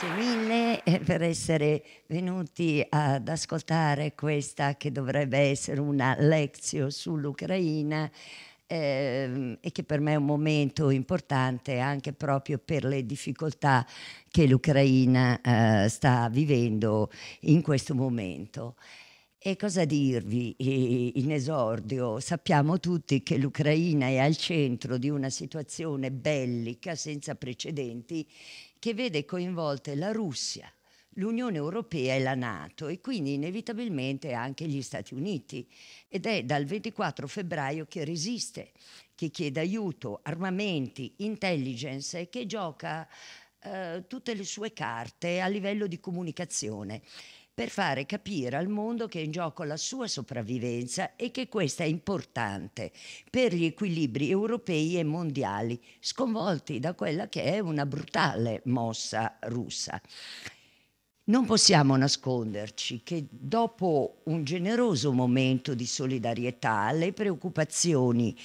Grazie mille eh, per essere venuti ad ascoltare questa che dovrebbe essere una lezione sull'Ucraina ehm, e che per me è un momento importante anche proprio per le difficoltà che l'Ucraina eh, sta vivendo in questo momento. E cosa dirvi in esordio? Sappiamo tutti che l'Ucraina è al centro di una situazione bellica senza precedenti che vede coinvolte la Russia, l'Unione Europea e la Nato e quindi inevitabilmente anche gli Stati Uniti. Ed è dal 24 febbraio che resiste, che chiede aiuto, armamenti, intelligence e che gioca eh, tutte le sue carte a livello di comunicazione per fare capire al mondo che è in gioco la sua sopravvivenza e che questa è importante per gli equilibri europei e mondiali, sconvolti da quella che è una brutale mossa russa. Non possiamo nasconderci che dopo un generoso momento di solidarietà le preoccupazioni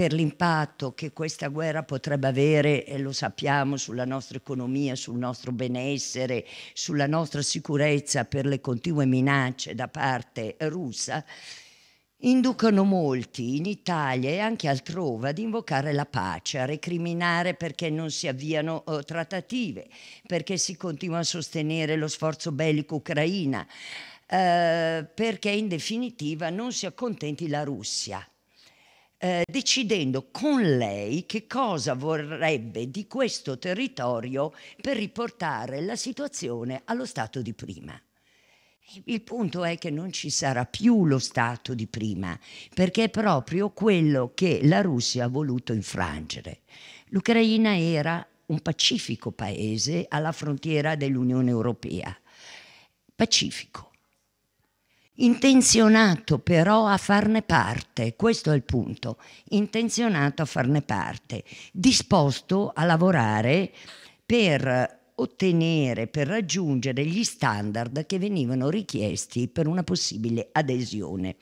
per l'impatto che questa guerra potrebbe avere, e lo sappiamo, sulla nostra economia, sul nostro benessere, sulla nostra sicurezza per le continue minacce da parte russa, inducono molti in Italia e anche altrove ad invocare la pace, a recriminare perché non si avviano eh, trattative, perché si continua a sostenere lo sforzo bellico ucraina, eh, perché in definitiva non si accontenti la Russia eh, decidendo con lei che cosa vorrebbe di questo territorio per riportare la situazione allo stato di prima. Il punto è che non ci sarà più lo Stato di prima, perché è proprio quello che la Russia ha voluto infrangere. L'Ucraina era un pacifico paese alla frontiera dell'Unione Europea. Pacifico intenzionato però a farne parte, questo è il punto, intenzionato a farne parte, disposto a lavorare per ottenere, per raggiungere gli standard che venivano richiesti per una possibile adesione.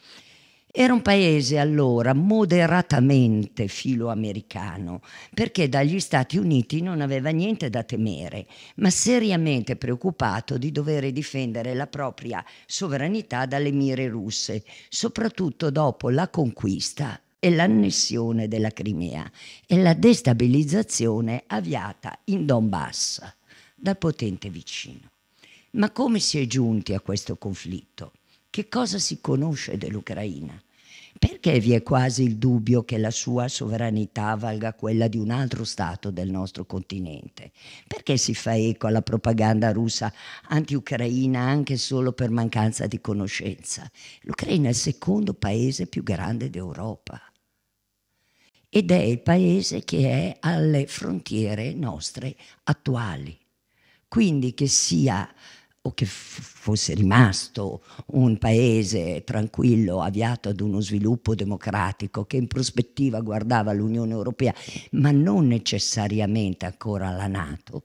Era un paese allora moderatamente filoamericano, perché dagli Stati Uniti non aveva niente da temere, ma seriamente preoccupato di dover difendere la propria sovranità dalle mire russe, soprattutto dopo la conquista e l'annessione della Crimea e la destabilizzazione avviata in Donbass dal potente vicino. Ma come si è giunti a questo conflitto? Che cosa si conosce dell'Ucraina? Perché vi è quasi il dubbio che la sua sovranità valga quella di un altro Stato del nostro continente? Perché si fa eco alla propaganda russa anti-ucraina anche solo per mancanza di conoscenza? L'Ucraina è il secondo paese più grande d'Europa ed è il paese che è alle frontiere nostre attuali. Quindi che sia o che fosse rimasto un paese tranquillo, avviato ad uno sviluppo democratico, che in prospettiva guardava l'Unione Europea, ma non necessariamente ancora la Nato.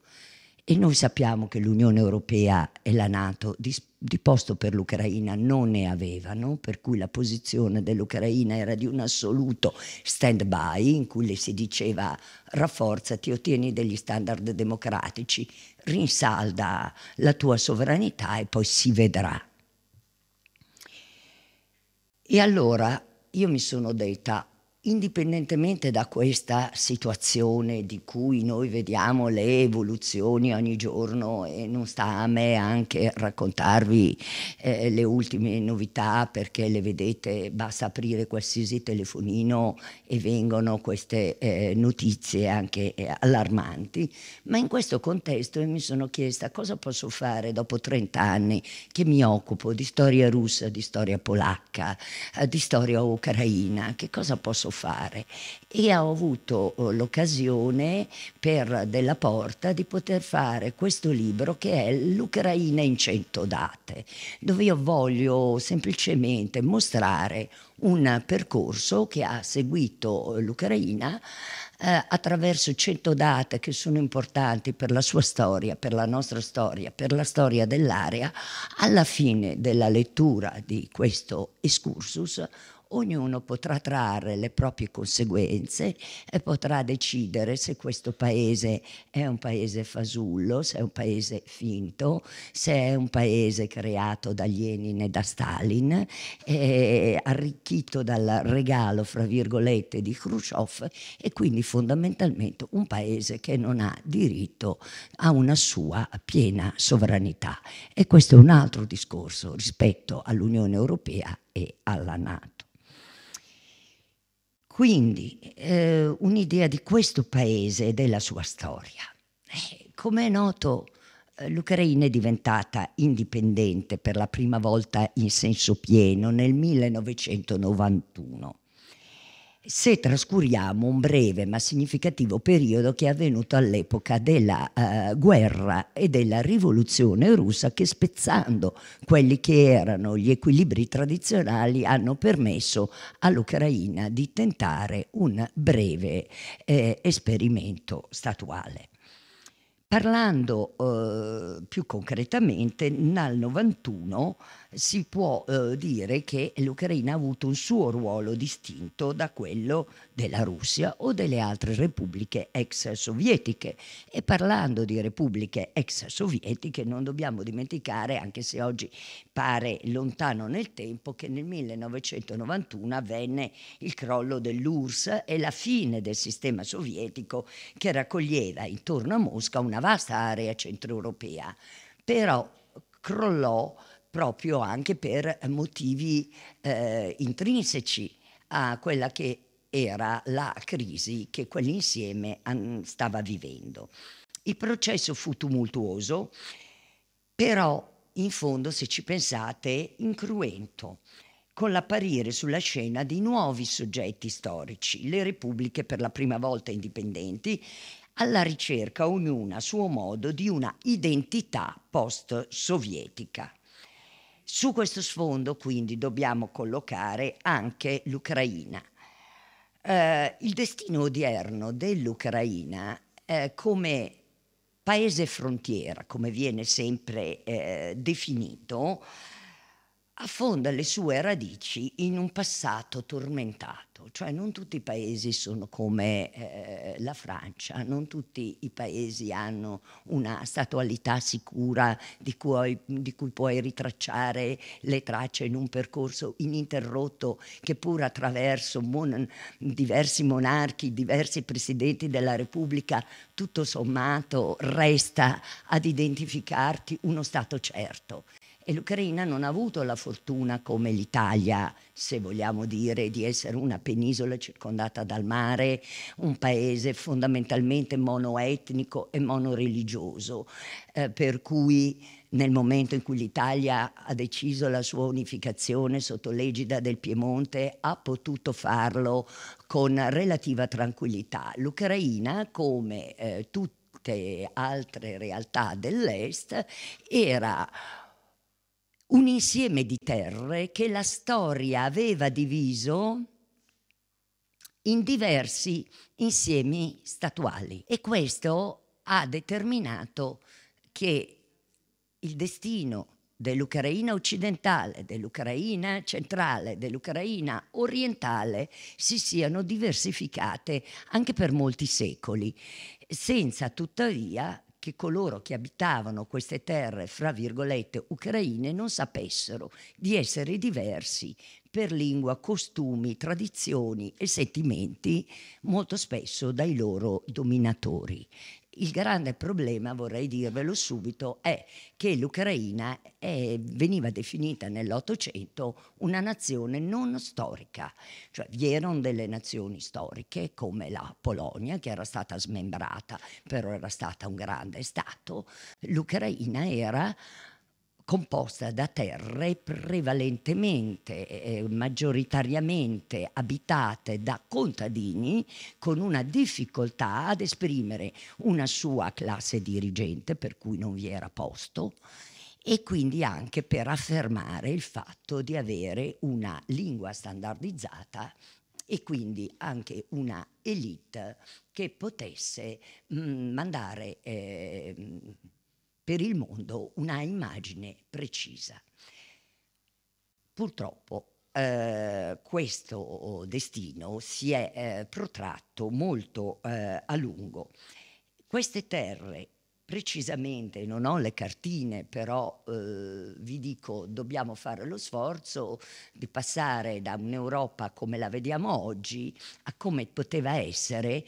E noi sappiamo che l'Unione Europea e la Nato dispongono di posto per l'Ucraina non ne avevano, per cui la posizione dell'Ucraina era di un assoluto stand-by in cui le si diceva rafforzati, ottieni degli standard democratici, rinsalda la tua sovranità e poi si vedrà. E allora io mi sono detta, Indipendentemente da questa situazione di cui noi vediamo le evoluzioni ogni giorno e non sta a me anche raccontarvi eh, le ultime novità perché le vedete, basta aprire qualsiasi telefonino e vengono queste eh, notizie anche eh, allarmanti, ma in questo contesto mi sono chiesta cosa posso fare dopo 30 anni che mi occupo di storia russa, di storia polacca, eh, di storia ucraina, che cosa posso fare? fare e ho avuto eh, l'occasione per Della Porta di poter fare questo libro che è L'Ucraina in cento date, dove io voglio semplicemente mostrare un percorso che ha seguito l'Ucraina eh, attraverso cento date che sono importanti per la sua storia, per la nostra storia, per la storia dell'area, alla fine della lettura di questo excursus ognuno potrà trarre le proprie conseguenze e potrà decidere se questo paese è un paese fasullo, se è un paese finto, se è un paese creato da Lenin e da Stalin, eh, arricchito dal regalo, fra virgolette, di Khrushchev e quindi fondamentalmente un paese che non ha diritto a una sua piena sovranità. E questo è un altro discorso rispetto all'Unione Europea e alla Nato. Quindi eh, un'idea di questo paese e della sua storia. Eh, come è noto, eh, l'Ucraina è diventata indipendente per la prima volta in senso pieno nel 1991 se trascuriamo un breve ma significativo periodo che è avvenuto all'epoca della eh, guerra e della rivoluzione russa che spezzando quelli che erano gli equilibri tradizionali hanno permesso all'Ucraina di tentare un breve eh, esperimento statuale. Parlando eh, più concretamente, nel 91 si può eh, dire che l'Ucraina ha avuto un suo ruolo distinto da quello della Russia o delle altre repubbliche ex sovietiche. E parlando di repubbliche ex sovietiche non dobbiamo dimenticare, anche se oggi pare lontano nel tempo, che nel 1991 avvenne il crollo dell'URSS e la fine del sistema sovietico che raccoglieva intorno a Mosca una vasta area centroeuropea. Però crollò proprio anche per motivi eh, intrinseci a quella che era la crisi che quell'insieme stava vivendo. Il processo fu tumultuoso, però in fondo, se ci pensate, incruento, con l'apparire sulla scena di nuovi soggetti storici, le repubbliche per la prima volta indipendenti, alla ricerca ognuna a suo modo di una identità post-sovietica. Su questo sfondo quindi dobbiamo collocare anche l'Ucraina. Eh, il destino odierno dell'Ucraina eh, come paese frontiera, come viene sempre eh, definito, affonda le sue radici in un passato tormentato, cioè non tutti i paesi sono come eh, la Francia, non tutti i paesi hanno una statualità sicura di cui, di cui puoi ritracciare le tracce in un percorso ininterrotto che pur attraverso mon- diversi monarchi, diversi presidenti della Repubblica, tutto sommato resta ad identificarti uno Stato certo e l'Ucraina non ha avuto la fortuna come l'Italia, se vogliamo dire, di essere una penisola circondata dal mare, un paese fondamentalmente monoetnico e monoreligioso, eh, per cui nel momento in cui l'Italia ha deciso la sua unificazione sotto l'egida del Piemonte, ha potuto farlo con relativa tranquillità. L'Ucraina, come eh, tutte altre realtà dell'Est, era un insieme di terre che la storia aveva diviso in diversi insiemi statuali e questo ha determinato che il destino dell'Ucraina occidentale, dell'Ucraina centrale, dell'Ucraina orientale si siano diversificate anche per molti secoli, senza tuttavia che coloro che abitavano queste terre, fra virgolette, ucraine, non sapessero di essere diversi per lingua, costumi, tradizioni e sentimenti molto spesso dai loro dominatori. Il grande problema, vorrei dirvelo subito, è che l'Ucraina è, veniva definita nell'Ottocento una nazione non storica, cioè vi erano delle nazioni storiche come la Polonia che era stata smembrata, però era stata un grande Stato, l'Ucraina era composta da terre prevalentemente eh, maggioritariamente abitate da contadini con una difficoltà ad esprimere una sua classe dirigente per cui non vi era posto e quindi anche per affermare il fatto di avere una lingua standardizzata e quindi anche una elite che potesse mh, mm, mandare eh, per il mondo una immagine precisa. Purtroppo eh, questo destino si è eh, protratto molto eh, a lungo. Queste terre, precisamente, non ho le cartine, però eh, vi dico, dobbiamo fare lo sforzo di passare da un'Europa come la vediamo oggi a come poteva essere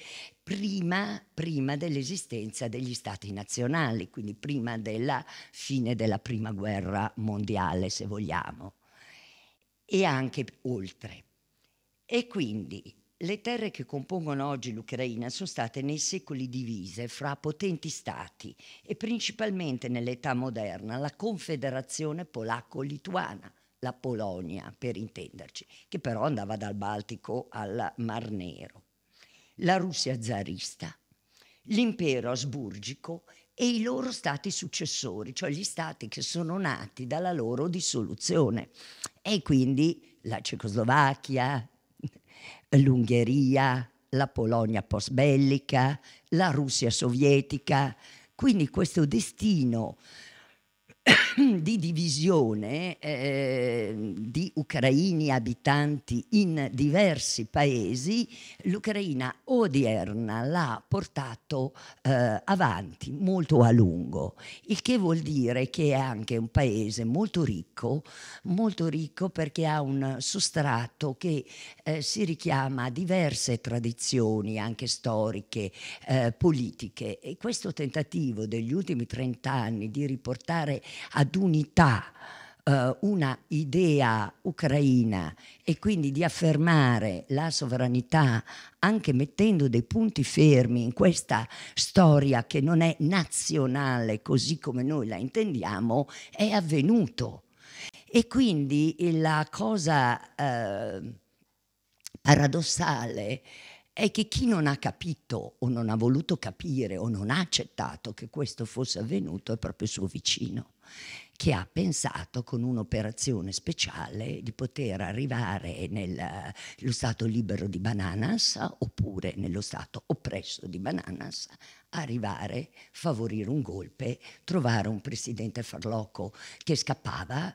prima, prima dell'esistenza degli stati nazionali, quindi prima della fine della prima guerra mondiale, se vogliamo, e anche oltre. E quindi le terre che compongono oggi l'Ucraina sono state nei secoli divise fra potenti stati e principalmente nell'età moderna la Confederazione Polacco-Lituana, la Polonia per intenderci, che però andava dal Baltico al Mar Nero la Russia zarista, l'impero asburgico e i loro stati successori, cioè gli stati che sono nati dalla loro dissoluzione. E quindi la Cecoslovacchia, l'Ungheria, la Polonia post bellica, la Russia sovietica. Quindi questo destino di divisione eh, di ucraini abitanti in diversi paesi, l'Ucraina odierna l'ha portato eh, avanti molto a lungo, il che vuol dire che è anche un paese molto ricco, molto ricco perché ha un sostrato che eh, si richiama a diverse tradizioni, anche storiche, eh, politiche e questo tentativo degli ultimi 30 anni di riportare a ad unità eh, una idea ucraina e quindi di affermare la sovranità anche mettendo dei punti fermi in questa storia che non è nazionale così come noi la intendiamo, è avvenuto. E quindi la cosa eh, paradossale è che chi non ha capito o non ha voluto capire o non ha accettato che questo fosse avvenuto è proprio il suo vicino che ha pensato con un'operazione speciale di poter arrivare nello stato libero di Bananas oppure nello stato oppresso di Bananas, arrivare, favorire un golpe, trovare un presidente farloco che scappava,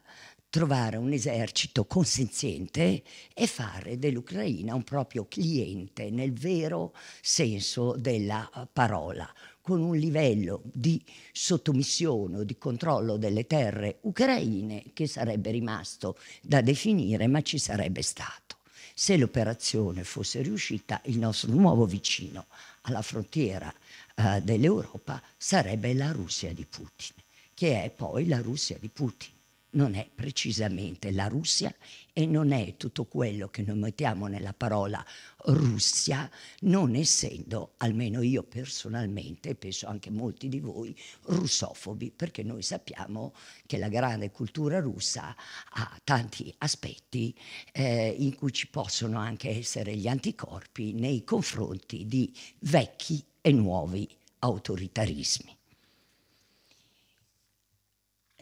trovare un esercito consenziente e fare dell'Ucraina un proprio cliente nel vero senso della parola, con un livello di sottomissione o di controllo delle terre ucraine che sarebbe rimasto da definire, ma ci sarebbe stato. Se l'operazione fosse riuscita, il nostro nuovo vicino alla frontiera eh, dell'Europa sarebbe la Russia di Putin, che è poi la Russia di Putin non è precisamente la Russia e non è tutto quello che noi mettiamo nella parola Russia, non essendo, almeno io personalmente, penso anche molti di voi, russofobi, perché noi sappiamo che la grande cultura russa ha tanti aspetti eh, in cui ci possono anche essere gli anticorpi nei confronti di vecchi e nuovi autoritarismi.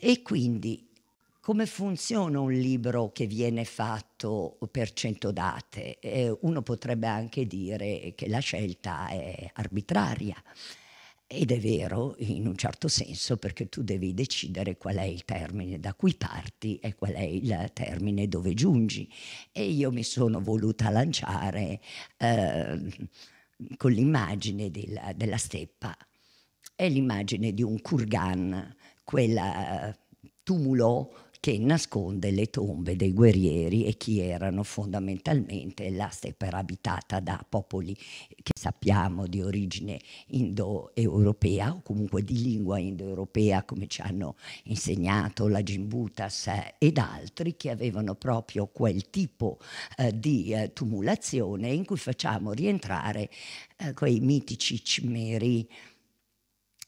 E quindi come funziona un libro che viene fatto per cento date? Eh, uno potrebbe anche dire che la scelta è arbitraria. Ed è vero in un certo senso perché tu devi decidere qual è il termine da cui parti e qual è il termine dove giungi. E io mi sono voluta lanciare eh, con l'immagine della, della steppa. È l'immagine di un kurgan, quel eh, tumulo che nasconde le tombe dei guerrieri e chi erano fondamentalmente la steppe abitata da popoli che sappiamo di origine indoeuropea o comunque di lingua indoeuropea come ci hanno insegnato la Gimbutas eh, ed altri che avevano proprio quel tipo eh, di eh, tumulazione in cui facciamo rientrare eh, quei mitici cimeri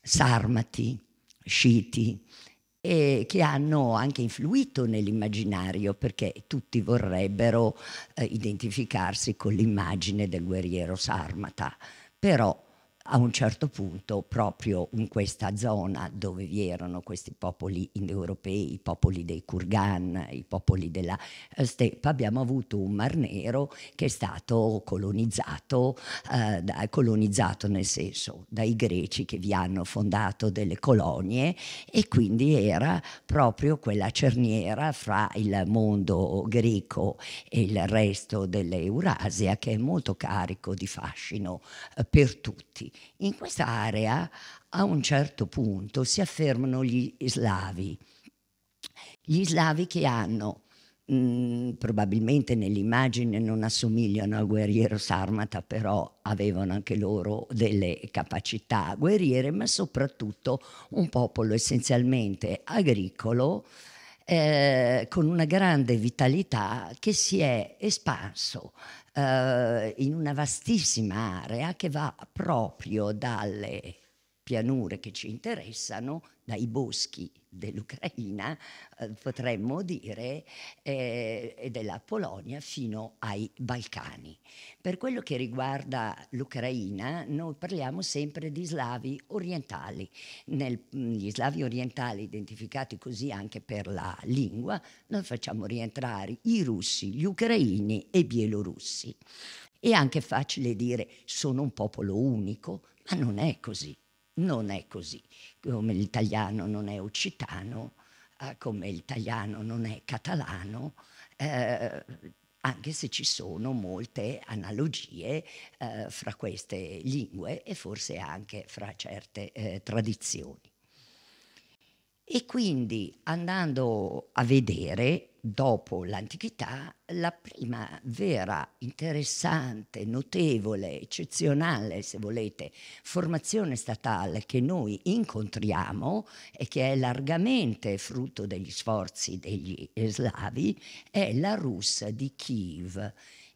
sarmati, sciti, e che hanno anche influito nell'immaginario perché tutti vorrebbero eh, identificarsi con l'immagine del guerriero sarmata, però a un certo punto proprio in questa zona dove vi erano questi popoli indoeuropei, i popoli dei Kurgan, i popoli della eh, steppa, abbiamo avuto un Mar Nero che è stato colonizzato, eh, da, colonizzato nel senso dai greci che vi hanno fondato delle colonie e quindi era proprio quella cerniera fra il mondo greco e il resto dell'Eurasia che è molto carico di fascino eh, per tutti. In questa area a un certo punto si affermano gli slavi, gli slavi che hanno mm, probabilmente nell'immagine non assomigliano al guerriero sarmata, però avevano anche loro delle capacità guerriere, ma soprattutto un popolo essenzialmente agricolo eh, con una grande vitalità che si è espanso eh, in una vastissima area che va proprio dalle pianure che ci interessano, dai boschi dell'Ucraina, eh, potremmo dire, eh, e della Polonia fino ai Balcani. Per quello che riguarda l'Ucraina, noi parliamo sempre di slavi orientali. Nel, gli slavi orientali, identificati così anche per la lingua, noi facciamo rientrare i russi, gli ucraini e i bielorussi. È anche facile dire sono un popolo unico, ma non è così non è così, come l'italiano non è occitano, eh, come l'italiano non è catalano, eh, anche se ci sono molte analogie eh, fra queste lingue e forse anche fra certe eh, tradizioni. E quindi andando a vedere dopo l'antichità la prima vera, interessante, notevole, eccezionale, se volete, formazione statale che noi incontriamo e che è largamente frutto degli sforzi degli slavi è la Rus di Kiev.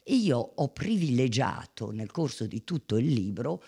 E io ho privilegiato nel corso di tutto il libro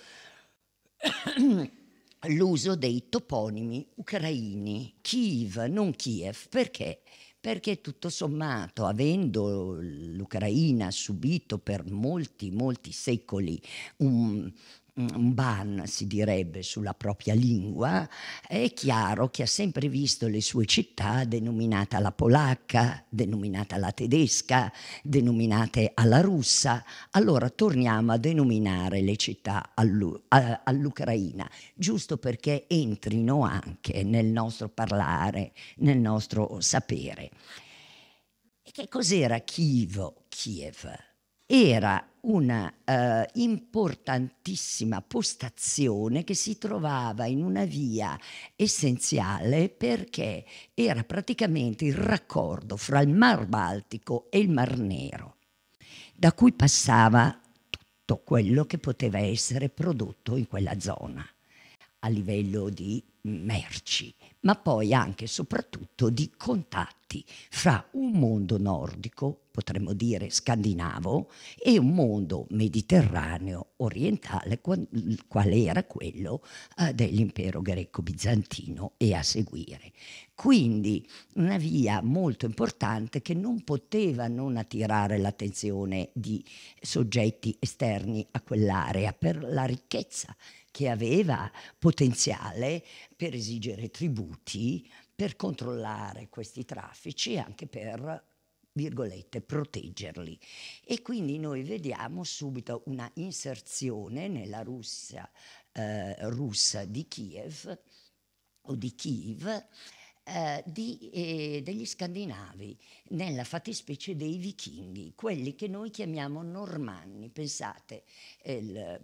l'uso dei toponimi ucraini, Kiev, non Kiev, perché? Perché tutto sommato, avendo l'Ucraina subito per molti, molti secoli un, un ban, si direbbe, sulla propria lingua, è chiaro che ha sempre visto le sue città denominate alla polacca, denominate alla tedesca, denominate alla russa. Allora torniamo a denominare le città all'Ucraina, giusto perché entrino anche nel nostro parlare, nel nostro sapere. E che cos'era Kiev? Kiev? Era una eh, importantissima postazione che si trovava in una via essenziale perché era praticamente il raccordo fra il Mar Baltico e il Mar Nero, da cui passava tutto quello che poteva essere prodotto in quella zona a livello di merci ma poi anche e soprattutto di contatti fra un mondo nordico, potremmo dire scandinavo, e un mondo mediterraneo orientale, quale era quello eh, dell'impero greco-bizantino e a seguire. Quindi una via molto importante che non poteva non attirare l'attenzione di soggetti esterni a quell'area per la ricchezza che aveva potenziale per esigere tributi, per controllare questi traffici e anche per virgolette, proteggerli. E quindi noi vediamo subito una inserzione nella Russia, eh, russa di Kiev o di Kiev eh, di, eh, degli scandinavi, nella fattispecie dei vichinghi, quelli che noi chiamiamo normanni. Pensate, il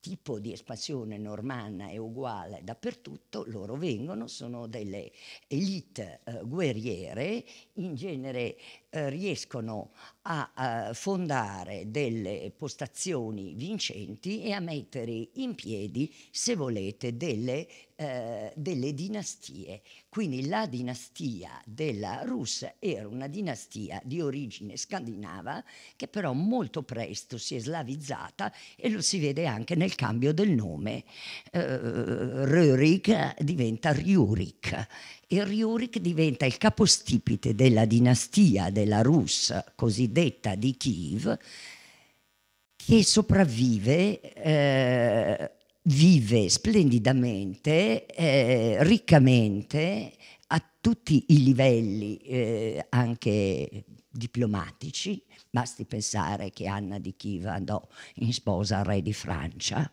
tipo di espansione normanna è uguale dappertutto, loro vengono, sono delle elite eh, guerriere, in genere eh, riescono a, a fondare delle postazioni vincenti e a mettere in piedi, se volete, delle, eh, delle dinastie. Quindi la dinastia della Rus era una dinastia di origine scandinava che però molto presto si è slavizzata e lo si vede anche nel cambio del nome. Eh, Rurik diventa Riurik e Riuric diventa il capostipite della dinastia della Rus cosiddetta di Kiev che sopravvive, eh, vive splendidamente, eh, riccamente a tutti i livelli eh, anche diplomatici. Basti pensare che Anna di Kiev andò in sposa al re di Francia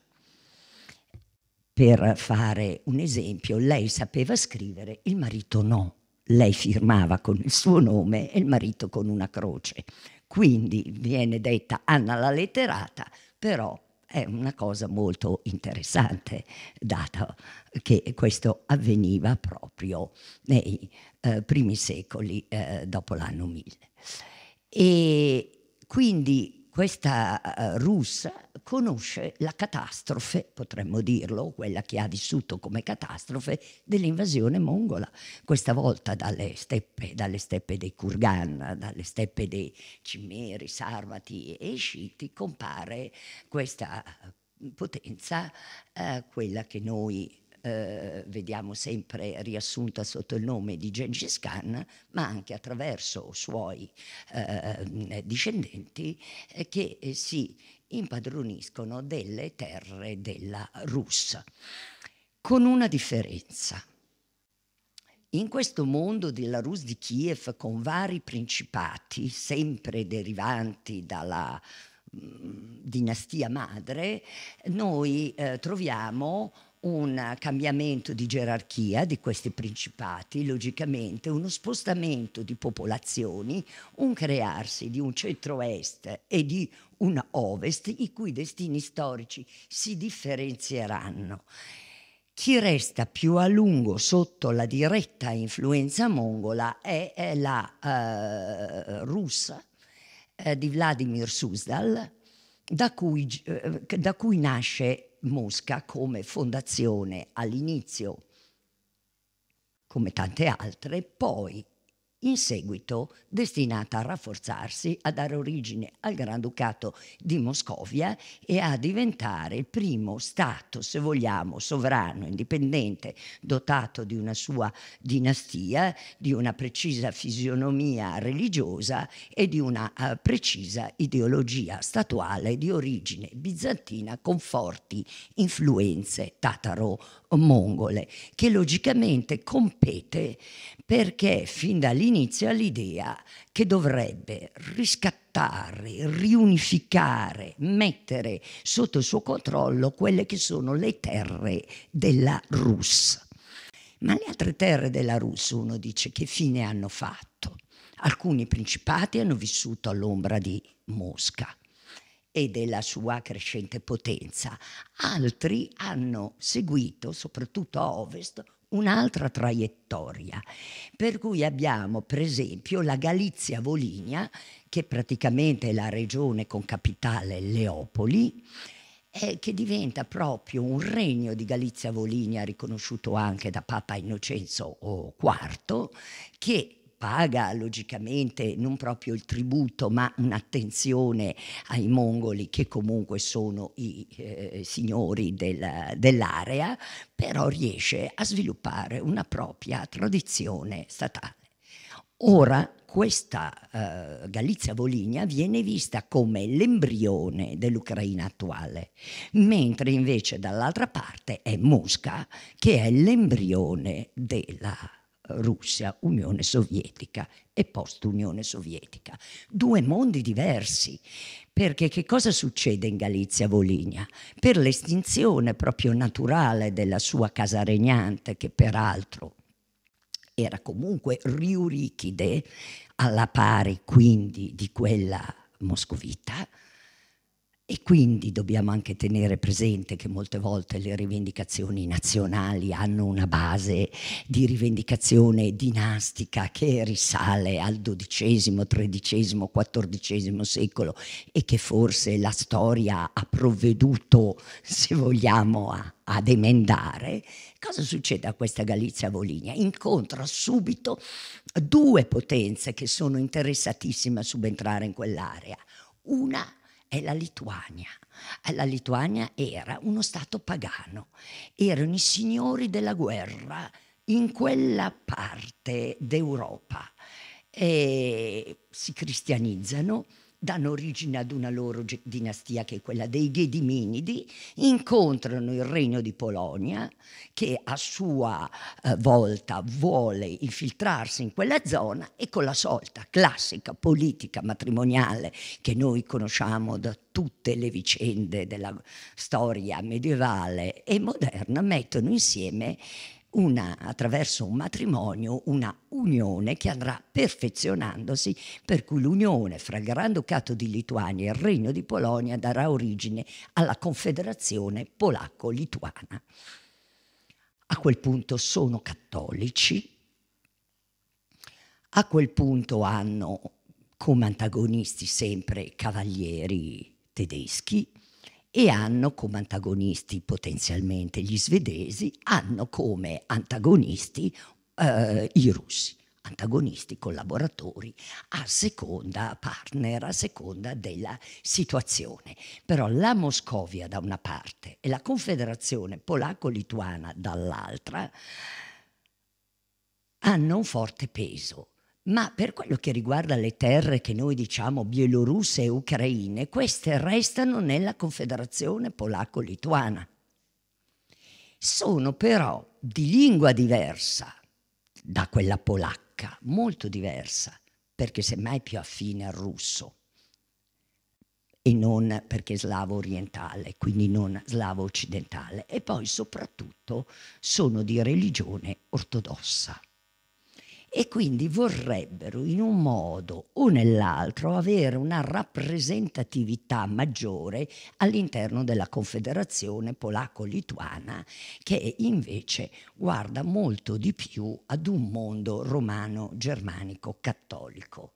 per fare un esempio, lei sapeva scrivere, il marito no. Lei firmava con il suo nome e il marito con una croce. Quindi viene detta Anna la letterata, però è una cosa molto interessante, dato che questo avveniva proprio nei eh, primi secoli eh, dopo l'anno 1000. E quindi questa eh, russa conosce la catastrofe, potremmo dirlo, quella che ha vissuto come catastrofe dell'invasione mongola, questa volta dalle steppe, dalle steppe dei Kurgan, dalle steppe dei Cimmeri, Sarmati e Sciti, compare questa potenza, eh, quella che noi eh, vediamo sempre riassunta sotto il nome di Gengis Khan, ma anche attraverso suoi eh, discendenti eh, che si impadroniscono delle terre della Russia, con una differenza. In questo mondo della Russia di Kiev, con vari principati, sempre derivanti dalla mm, dinastia madre, noi eh, troviamo un cambiamento di gerarchia di questi principati, logicamente uno spostamento di popolazioni, un crearsi di un centro-est e di una ovest, i cui destini storici si differenzieranno. Chi resta più a lungo sotto la diretta influenza mongola è, è la eh, russa eh, di Vladimir Suzdal, da cui, eh, da cui nasce Mosca come fondazione all'inizio, come tante altre, poi in seguito destinata a rafforzarsi, a dare origine al Granducato di Moscovia e a diventare il primo Stato, se vogliamo, sovrano, indipendente, dotato di una sua dinastia, di una precisa fisionomia religiosa e di una eh, precisa ideologia statuale di origine bizantina con forti influenze tataro-mongole, che logicamente compete perché fin dall'inizio inizia l'idea che dovrebbe riscattare, riunificare, mettere sotto il suo controllo quelle che sono le terre della Rus. Ma le altre terre della Rus, uno dice, che fine hanno fatto? Alcuni principati hanno vissuto all'ombra di Mosca e della sua crescente potenza, altri hanno seguito, soprattutto a ovest, un'altra traiettoria. Per cui abbiamo per esempio la Galizia volinia che praticamente è la regione con capitale Leopoli, eh, che diventa proprio un regno di Galizia volinia riconosciuto anche da Papa Innocenzo IV, che paga logicamente non proprio il tributo ma un'attenzione ai mongoli che comunque sono i eh, signori del, dell'area, però riesce a sviluppare una propria tradizione statale. Ora questa eh, Galizia Voligna viene vista come l'embrione dell'Ucraina attuale, mentre invece dall'altra parte è Mosca che è l'embrione della Russia, Unione Sovietica e post-Unione Sovietica. Due mondi diversi, perché che cosa succede in Galizia-Voligna? Per l'estinzione proprio naturale della sua casa regnante, che peraltro era comunque riurichide, alla pari quindi di quella moscovita, e quindi dobbiamo anche tenere presente che molte volte le rivendicazioni nazionali hanno una base di rivendicazione dinastica che risale al XII, XIII, XIV secolo e che forse la storia ha provveduto, se vogliamo, a, ad emendare. Cosa succede a questa Galizia Volinia? Incontra subito due potenze che sono interessatissime a subentrare in quell'area. Una è la Lituania. La Lituania era uno stato pagano, erano i signori della guerra in quella parte d'Europa e si cristianizzano danno origine ad una loro dinastia che è quella dei Gediminidi, incontrano il regno di Polonia che a sua eh, volta vuole infiltrarsi in quella zona e con la solita classica politica matrimoniale che noi conosciamo da tutte le vicende della storia medievale e moderna mettono insieme una, attraverso un matrimonio, una unione che andrà perfezionandosi, per cui l'unione fra il Gran Ducato di Lituania e il Regno di Polonia darà origine alla Confederazione Polacco-Lituana. A quel punto sono cattolici, a quel punto hanno come antagonisti sempre cavalieri tedeschi, e hanno come antagonisti potenzialmente gli svedesi, hanno come antagonisti eh, i russi antagonisti, collaboratori, a seconda partner, a seconda della situazione. Però la Moscovia da una parte e la Confederazione polacco-lituana dall'altra hanno un forte peso ma per quello che riguarda le terre che noi diciamo bielorusse e ucraine, queste restano nella Confederazione Polacco-Lituana. Sono però di lingua diversa da quella polacca, molto diversa, perché semmai più affine al russo e non perché slavo orientale, quindi non slavo occidentale. E poi soprattutto sono di religione ortodossa e quindi vorrebbero in un modo o nell'altro avere una rappresentatività maggiore all'interno della Confederazione polacco-lituana che invece guarda molto di più ad un mondo romano-germanico cattolico.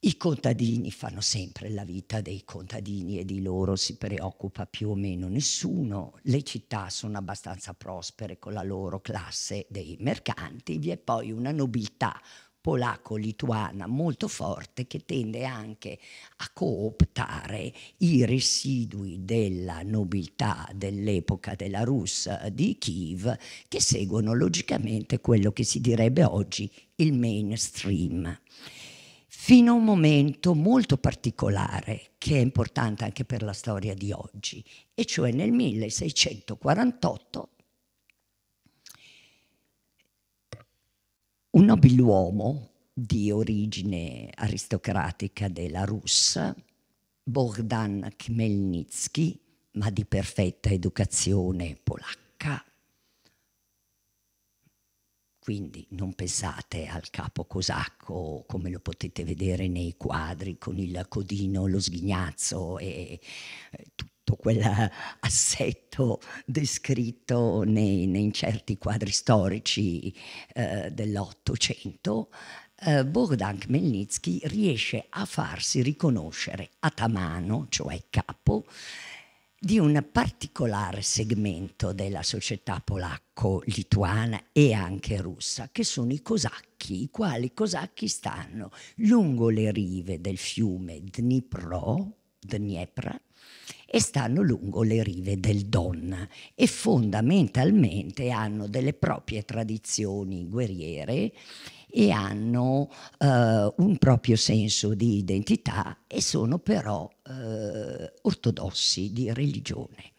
I contadini fanno sempre la vita dei contadini e di loro si preoccupa più o meno nessuno. Le città sono abbastanza prospere con la loro classe dei mercanti. Vi è poi una nobiltà polacco-lituana molto forte che tende anche a cooptare i residui della nobiltà dell'epoca della Rus di Kiev che seguono logicamente quello che si direbbe oggi il mainstream fino a un momento molto particolare che è importante anche per la storia di oggi, e cioè nel 1648 un nobiluomo di origine aristocratica della Russia, Bogdan Khmelnytsky, ma di perfetta educazione polacca, Quindi non pensate al capo cosacco come lo potete vedere nei quadri con il codino, lo sghignazzo e tutto quell'assetto descritto nei, nei, certi quadri storici eh, dell'Ottocento. Eh, Bogdan Khmelnytsky riesce a farsi riconoscere atamano, cioè capo, di un particolare segmento della società polacco-lituana e anche russa, che sono i cosacchi, i quali cosacchi stanno lungo le rive del fiume Dnipro, Dniepra, e stanno lungo le rive del Don e fondamentalmente hanno delle proprie tradizioni guerriere e hanno eh, un proprio senso di identità e sono però eh, ortodossi di religione.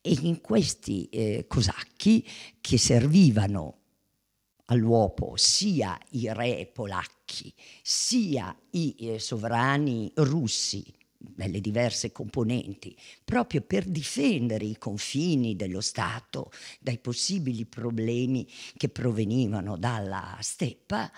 E in questi eh, cosacchi che servivano all'uopo sia i re polacchi sia i eh, sovrani russi nelle diverse componenti, proprio per difendere i confini dello Stato dai possibili problemi che provenivano dalla steppa,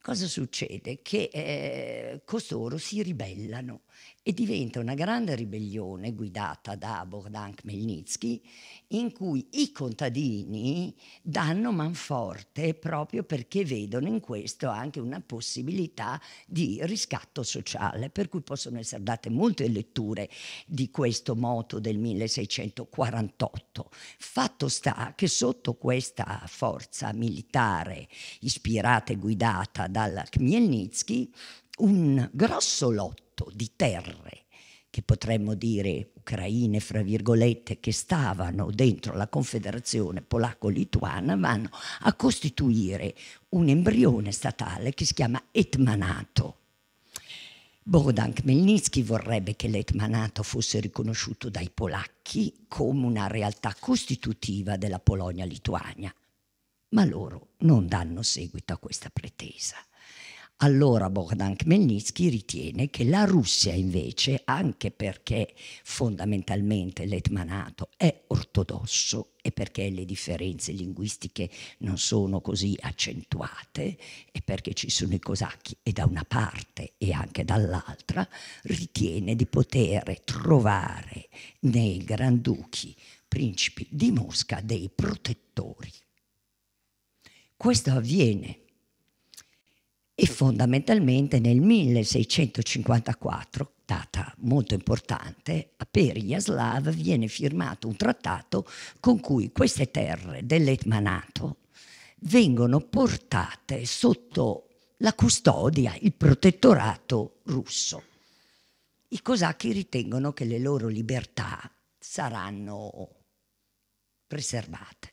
cosa succede? Che eh, costoro si ribellano e diventa una grande ribellione guidata da Bogdan Khmelnytsky in cui i contadini danno manforte proprio perché vedono in questo anche una possibilità di riscatto sociale, per cui possono essere date molte letture di questo moto del 1648. Fatto sta che sotto questa forza militare ispirata e guidata dal Khmelnytsky un grosso lotto lotto di terre, che potremmo dire ucraine, fra virgolette, che stavano dentro la Confederazione polacco-lituana, vanno a costituire un embrione statale che si chiama etmanato. Bogdan Khmelnytsky vorrebbe che l'etmanato fosse riconosciuto dai polacchi come una realtà costitutiva della Polonia-Lituania, ma loro non danno seguito a questa pretesa. Allora Bogdan Khmelnytsky ritiene che la Russia invece, anche perché fondamentalmente l'etmanato è ortodosso e perché le differenze linguistiche non sono così accentuate e perché ci sono i cosacchi e da una parte e anche dall'altra, ritiene di poter trovare nei granduchi principi di Mosca dei protettori. Questo avviene e fondamentalmente nel 1654, data molto importante, a Periaslav viene firmato un trattato con cui queste terre dell'Etmanato vengono portate sotto la custodia, il protettorato russo. I cosacchi ritengono che le loro libertà saranno preservate.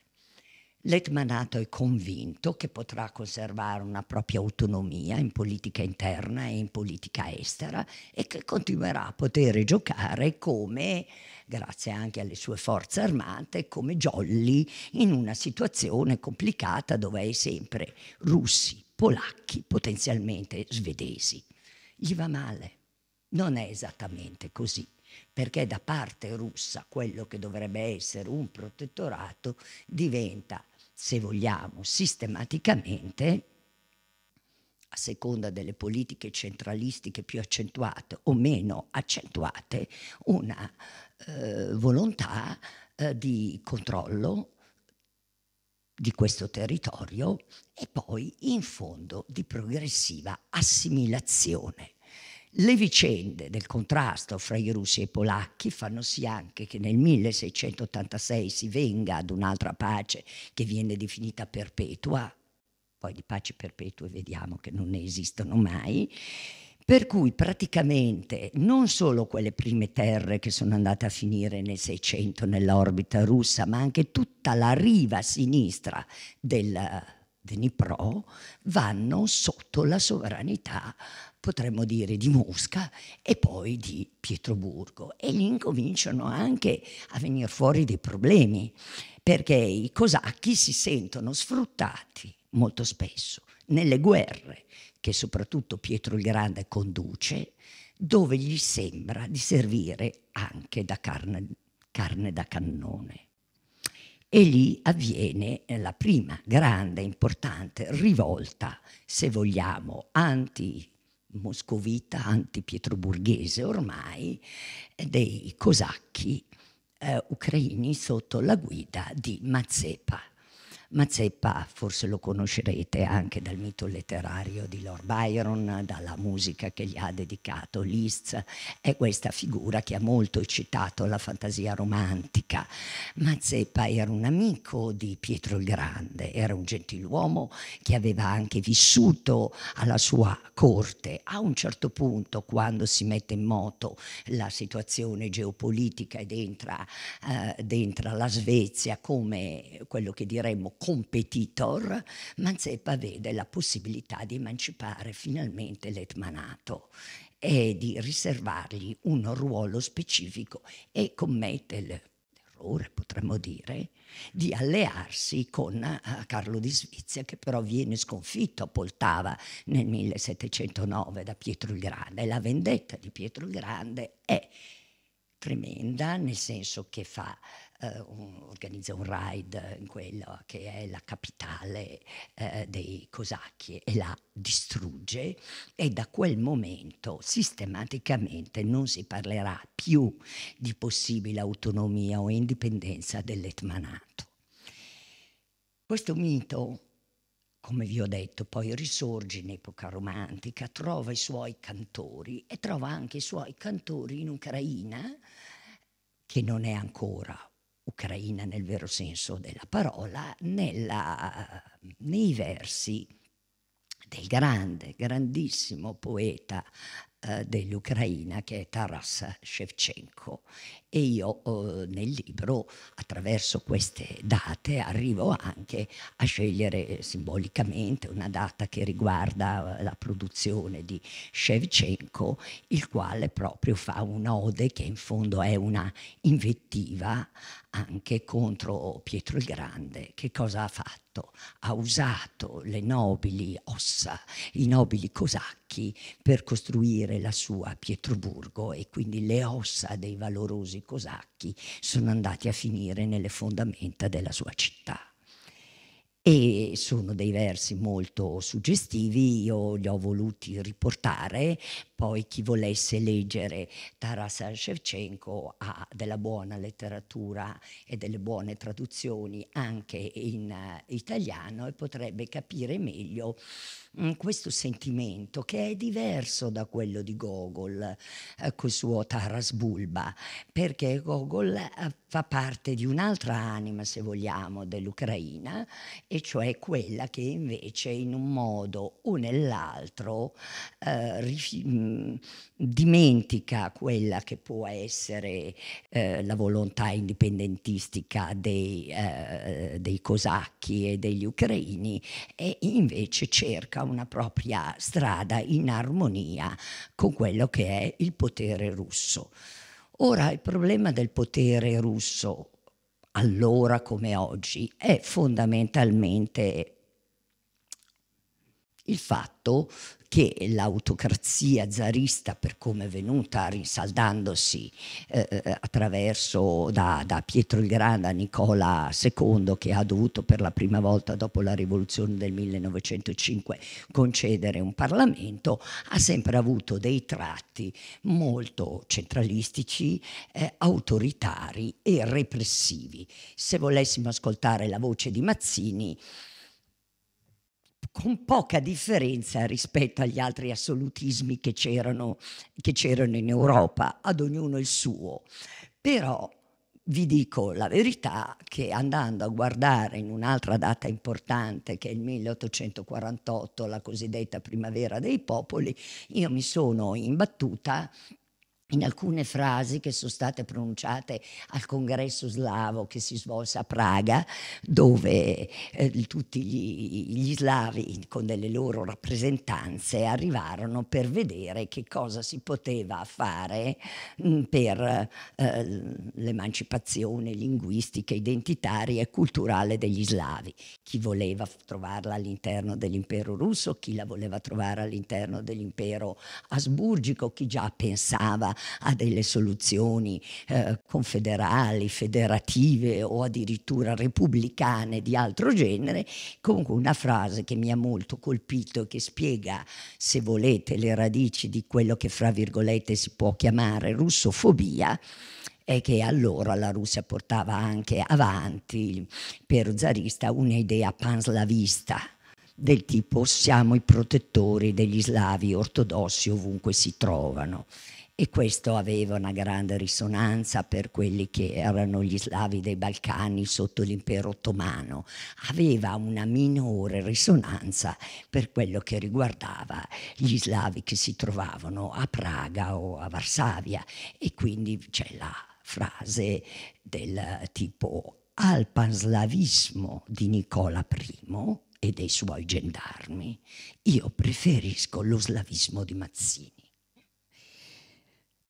L'etmanato è convinto che potrà conservare una propria autonomia in politica interna e in politica estera e che continuerà a poter giocare come, grazie anche alle sue forze armate, come jolly in una situazione complicata dove è sempre russi, polacchi, potenzialmente svedesi. Gli va male. Non è esattamente così perché da parte russa quello che dovrebbe essere un protettorato diventa, se vogliamo, sistematicamente a seconda delle politiche centralistiche più accentuate o meno accentuate, una eh, volontà eh, di controllo di questo territorio e poi in fondo di progressiva assimilazione. Le vicende del contrasto fra i russi e i polacchi fanno sì anche che nel 1686 si venga ad un'altra pace che viene definita perpetua, poi di pace perpetue vediamo che non ne esistono mai, per cui praticamente non solo quelle prime terre che sono andate a finire nel 600 nell'orbita russa, ma anche tutta la riva sinistra del eh, Dnipro vanno sotto la sovranità russa potremmo dire di Mosca e poi di Pietroburgo. E lì incominciano anche a venire fuori dei problemi, perché i cosacchi si sentono sfruttati molto spesso nelle guerre che soprattutto Pietro il Grande conduce, dove gli sembra di servire anche da carne, carne da cannone e lì avviene la prima grande, importante rivolta, se vogliamo, anti moscovita antipietroburghese ormai, dei cosacchi eh, ucraini sotto la guida di Mazepa. Mazeppa forse lo conoscerete anche dal mito letterario di Lord Byron, dalla musica che gli ha dedicato Liszt, è questa figura che ha molto eccitato la fantasia romantica. Mazeppa era un amico di Pietro il Grande, era un gentiluomo che aveva anche vissuto alla sua corte. A un certo punto, quando si mette in moto la situazione geopolitica ed entra, eh, entra la Svezia come quello che diremmo competitor, Manzeppa vede la possibilità di emancipare finalmente l'etmanato e di riservargli un ruolo specifico e commette l'errore, potremmo dire, di allearsi con eh, Carlo di Svezia, che però viene sconfitto a Poltava nel 1709 da Pietro il Grande. La vendetta di Pietro il Grande è tremenda, nel senso che fa eh, un, organizza un raid in quella che è la capitale eh, dei cosacchi e la distrugge e da quel momento sistematicamente non si parlerà più di possibile autonomia o indipendenza dell'etmanato. Questo mito come vi ho detto, poi risorge in epoca romantica, trova i suoi cantori e trova anche i suoi cantori in Ucraina, che non è ancora ucraina nel vero senso della parola, nella, nei versi del grande, grandissimo poeta eh, dell'Ucraina che è Taras Shevchenko e io eh, nel libro attraverso queste date arrivo anche a scegliere eh, simbolicamente una data che riguarda eh, la produzione di Shevchenko, il quale proprio fa un'ode che in fondo è una invettiva anche contro Pietro il Grande. Che cosa ha fatto? ha usato le nobili ossa, i nobili cosacchi per costruire la sua Pietroburgo e quindi le ossa dei valorosi famosi cosacchi sono andati a finire nelle fondamenta della sua città. E sono dei versi molto suggestivi, io li ho voluti riportare, poi chi volesse leggere Taras Shevchenko ha della buona letteratura e delle buone traduzioni anche in eh, italiano e potrebbe capire meglio questo sentimento che è diverso da quello di Gogol eh, il suo Taras Bulba, perché Gogol eh, fa parte di un'altra anima, se vogliamo, dell'Ucraina, e cioè quella che invece in un modo o nell'altro eh, rifi- mm, dimentica quella che può essere eh, la volontà indipendentistica dei, eh, dei cosacchi e degli ucraini e invece cerca una propria strada in armonia con quello che è il potere russo. Ora il problema del potere russo, allora come oggi, è fondamentalmente il fatto che l'autocrazia zarista, per come è venuta rinsaldandosi eh, eh, attraverso da, da, Pietro il Grande a Nicola II, che ha dovuto per la prima volta dopo la rivoluzione del 1905 concedere un Parlamento, ha sempre avuto dei tratti molto centralistici, eh, autoritari e repressivi. Se volessimo ascoltare la voce di Mazzini, con poca differenza rispetto agli altri assolutismi che c'erano, che c'erano in Europa, ad ognuno il suo. Però vi dico la verità che andando a guardare in un'altra data importante che è il 1848, la cosiddetta primavera dei popoli, io mi sono imbattuta in alcune frasi che sono state pronunciate al congresso slavo che si svolse a Praga, dove eh, tutti gli, gli, slavi con delle loro rappresentanze arrivarono per vedere che cosa si poteva fare mh, mm, per eh, l'emancipazione linguistica, identitaria e culturale degli slavi. Chi voleva trovarla all'interno dell'impero russo, chi la voleva trovare all'interno dell'impero asburgico, chi già pensava a delle soluzioni eh, confederali, federative o addirittura repubblicane di altro genere, comunque una frase che mi ha molto colpito e che spiega, se volete, le radici di quello che fra virgolette si può chiamare russofobia è che allora la Russia portava anche avanti per zarista un'idea panslavista del tipo siamo i protettori degli slavi ortodossi ovunque si trovano e questo aveva una grande risonanza per quelli che erano gli slavi dei Balcani sotto l'impero ottomano, aveva una minore risonanza per quello che riguardava gli slavi che si trovavano a Praga o a Varsavia e quindi c'è la frase del tipo al panslavismo di Nicola I e dei suoi gendarmi, io preferisco lo slavismo di Mazzini.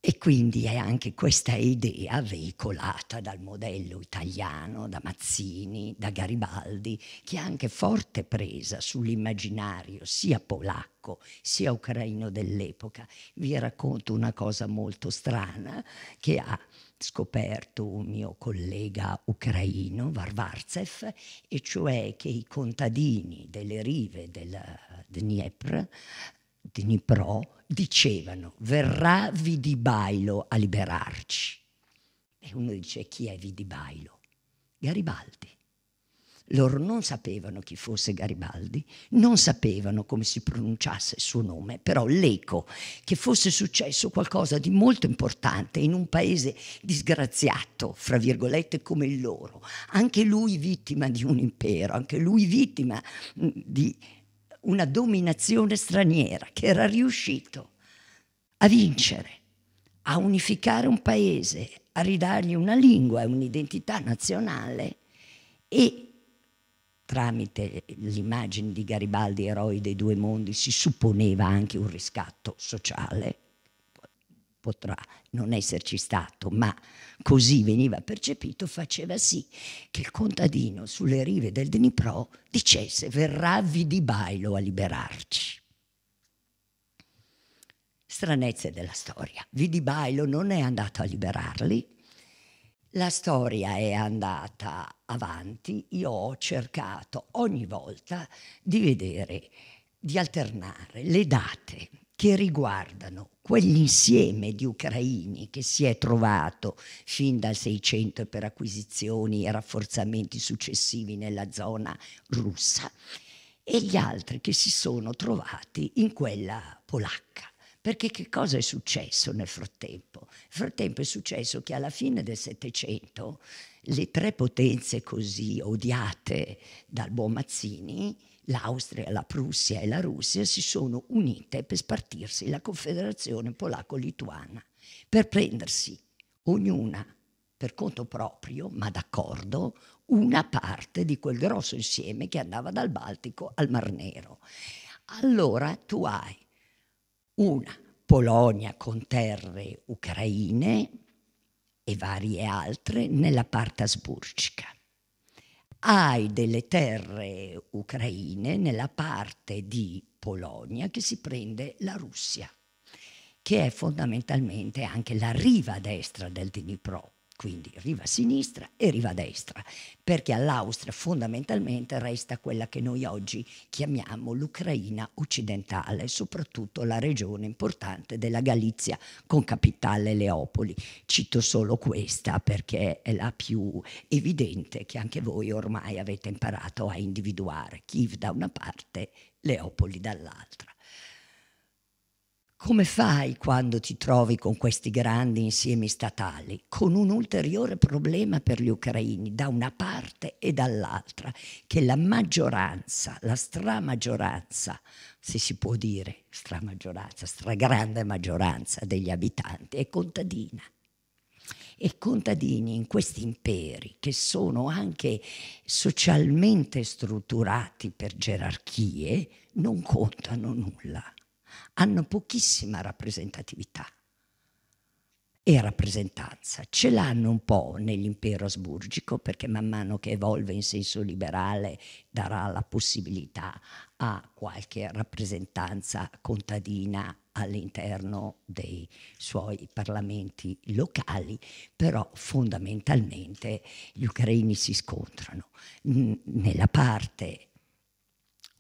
E quindi è anche questa idea veicolata dal modello italiano, da Mazzini, da Garibaldi, che ha anche forte presa sull'immaginario sia polacco sia ucraino dell'epoca. Vi racconto una cosa molto strana che ha scoperto un mio collega ucraino, Varvartsev, e cioè che i contadini delle rive del eh, Dnieper Martini Pro dicevano verrà Vidi Bailo a liberarci. E uno dice chi è Vidi Bailo? Garibaldi. Loro non sapevano chi fosse Garibaldi, non sapevano come si pronunciasse il suo nome, però l'eco che fosse successo qualcosa di molto importante in un paese disgraziato, fra virgolette, come il loro, anche lui vittima di un impero, anche lui vittima di una dominazione straniera che era riuscito a vincere, a unificare un paese, a ridargli una lingua e un'identità nazionale e tramite l'immagine di Garibaldi, eroi dei due mondi, si supponeva anche un riscatto sociale potrà non esserci stato, ma così veniva percepito, faceva sì che il contadino sulle rive del Dnipro dicesse verravi di Bailo a liberarci. Stranezze della storia. Vidi Bailo non è andato a liberarli, la storia è andata avanti, io ho cercato ogni volta di vedere, di alternare le date che riguardano quell'insieme di ucraini che si è trovato fin dal 600 per acquisizioni e rafforzamenti successivi nella zona russa e gli altri che si sono trovati in quella polacca. Perché che cosa è successo nel frattempo? Nel frattempo è successo che alla fine del Settecento le tre potenze così odiate dal buon Mazzini, l'Austria, la Prussia e la Russia si sono unite per spartirsi la Confederazione Polacco-Lituana, per prendersi ognuna per conto proprio, ma d'accordo, una parte di quel grosso insieme che andava dal Baltico al Mar Nero. Allora tu hai una Polonia con terre ucraine e varie altre nella parte asburgica hai delle terre ucraine nella parte di Polonia che si prende la Russia, che è fondamentalmente anche la riva destra del Dnipro quindi riva sinistra e riva destra, perché all'Austria fondamentalmente resta quella che noi oggi chiamiamo l'Ucraina occidentale, soprattutto la regione importante della Galizia con capitale Leopoli. Cito solo questa perché è la più evidente che anche voi ormai avete imparato a individuare, Kiev da una parte, Leopoli dall'altra. Come fai quando ti trovi con questi grandi insiemi statali? Con un ulteriore problema per gli ucraini, da una parte e dall'altra, che la maggioranza, la stramaggioranza, se si può dire stramaggioranza, stragrande maggioranza degli abitanti è contadina. E contadini in questi imperi che sono anche socialmente strutturati per gerarchie non contano nulla hanno pochissima rappresentatività e rappresentanza. Ce l'hanno un po' nell'impero asburgico perché man mano che evolve in senso liberale darà la possibilità a qualche rappresentanza contadina all'interno dei suoi parlamenti locali, però fondamentalmente gli ucraini si scontrano nella parte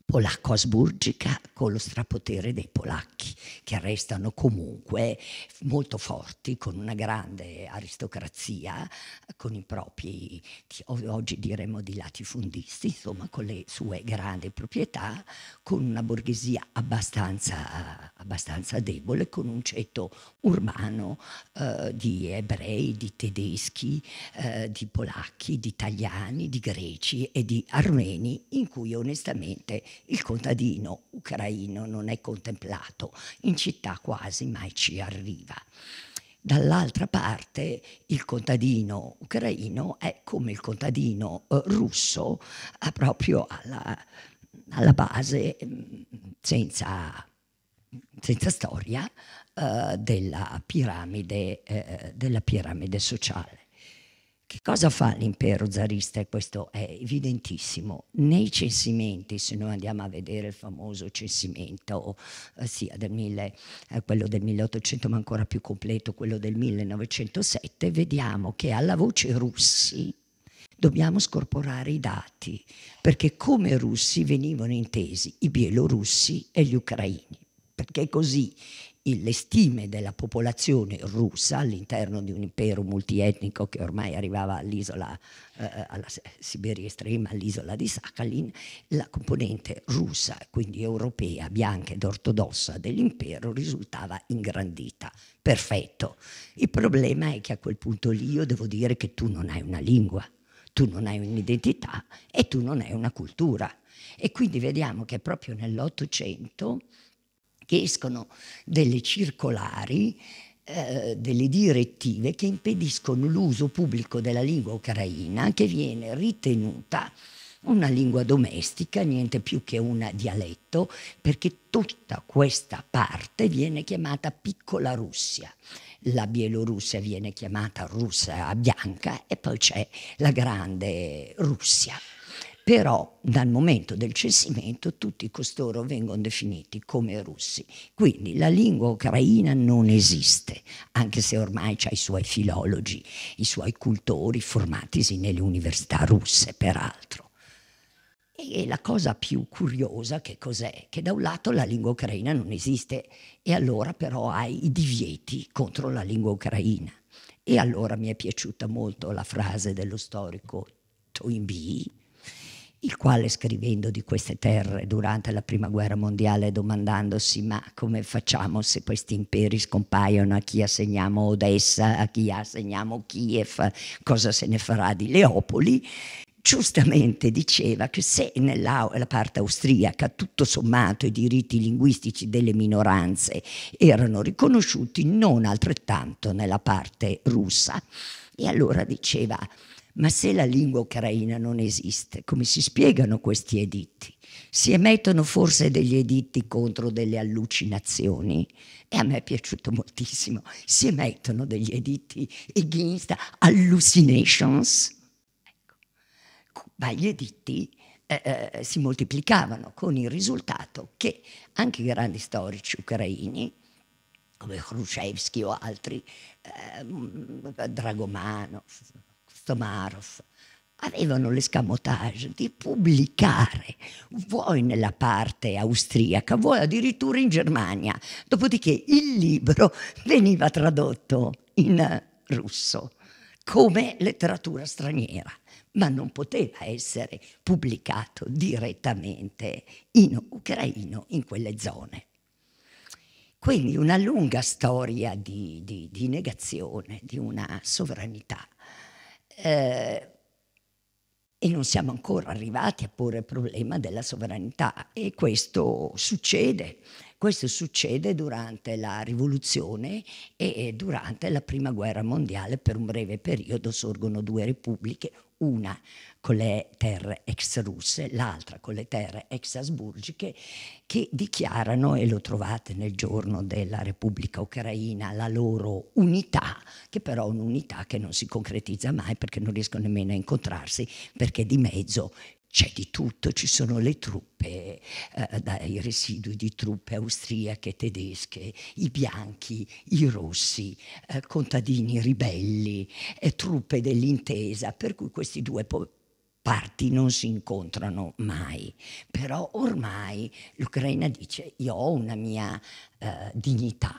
polacco-asburgica con lo strapotere dei polacchi, che restano comunque molto forti, con una grande aristocrazia, con i propri, oggi diremmo di latifundisti insomma con le sue grandi proprietà, con una borghesia abbastanza, abbastanza debole, con un ceto urbano eh, di ebrei, di tedeschi, eh, di polacchi, di italiani, di greci e di armeni, in cui onestamente il contadino ucraino non è contemplato, in città quasi mai ci arriva. Dall'altra parte il contadino ucraino è come il contadino eh, russo, proprio alla, alla base, mm, senza, senza storia, eh, della, piramide, eh, della piramide sociale. Che cosa fa l'impero zarista? E questo è evidentissimo. Nei censimenti, se noi andiamo a vedere il famoso censimento, eh, sia del 1000, eh, quello del 1800, ma ancora più completo, quello del 1907, vediamo che alla voce russi dobbiamo scorporare i dati, perché come russi venivano intesi i bielorussi e gli ucraini perché così le stime della popolazione russa all'interno di un impero multietnico che ormai arrivava all'isola, eh, eh alla Siberia estrema, all'isola di Sakhalin, la componente russa, quindi europea, bianca ed ortodossa dell'impero risultava ingrandita. Perfetto. Il problema è che a quel punto lì io devo dire che tu non hai una lingua, tu non hai un'identità e tu non hai una cultura. E quindi vediamo che proprio nell'Ottocento che escono delle circolari, eh, delle direttive che impediscono l'uso pubblico della lingua ucraina che viene ritenuta una lingua domestica, niente più che un dialetto, perché tutta questa parte viene chiamata piccola Russia. La Bielorussia viene chiamata Russia bianca e poi c'è la grande Russia però dal momento del censimento tutti costoro vengono definiti come russi. Quindi la lingua ucraina non esiste, anche se ormai ha i suoi filologi, i suoi cultori formatisi nelle università russe, peraltro. E la cosa più curiosa che cos'è? Che da un lato la lingua ucraina non esiste e allora però hai i divieti contro la lingua ucraina. E allora mi è piaciuta molto la frase dello storico Toynbee, il quale scrivendo di queste terre durante la Prima Guerra Mondiale domandandosi ma come facciamo se questi imperi scompaiono, a chi assegniamo Odessa, a chi assegniamo Kiev, cosa se ne farà di Leopoli, giustamente diceva che se nella parte austriaca tutto sommato i diritti linguistici delle minoranze erano riconosciuti, non altrettanto nella parte russa. E allora diceva ma se la lingua ucraina non esiste, come si spiegano questi editti? Si emettono forse degli editti contro delle allucinazioni? E a me è piaciuto moltissimo. Si emettono degli editti against hallucinations? Ecco. Ma gli editti eh, eh, si moltiplicavano con il risultato che anche i grandi storici ucraini come Khrushchevsky o altri, eh, mm, Dragomano, Kostomarov avevano l'escamotage di pubblicare, vuoi nella parte austriaca, vuoi addirittura in Germania. Dopodiché il libro veniva tradotto in russo come letteratura straniera, ma non poteva essere pubblicato direttamente in ucraino in quelle zone. Quindi una lunga storia di, di, di negazione di una sovranità eh, e non siamo ancora arrivati a porre il problema della sovranità e questo succede. Questo succede durante la rivoluzione e durante la prima guerra mondiale, per un breve periodo sorgono due repubbliche, una con le terre ex russe, l'altra con le terre ex asburgiche, che dichiarano, e lo trovate nel giorno della Repubblica Ucraina, la loro unità, che però è un'unità che non si concretizza mai perché non riescono nemmeno a incontrarsi, perché di mezzo c'è di tutto, ci sono le truppe, eh, dai residui di truppe austriache, tedesche, i bianchi, i rossi, eh, contadini ribelli, eh, truppe dell'intesa, per cui questi due popoli parti non si incontrano mai, però ormai l'Ucraina dice io ho una mia eh, dignità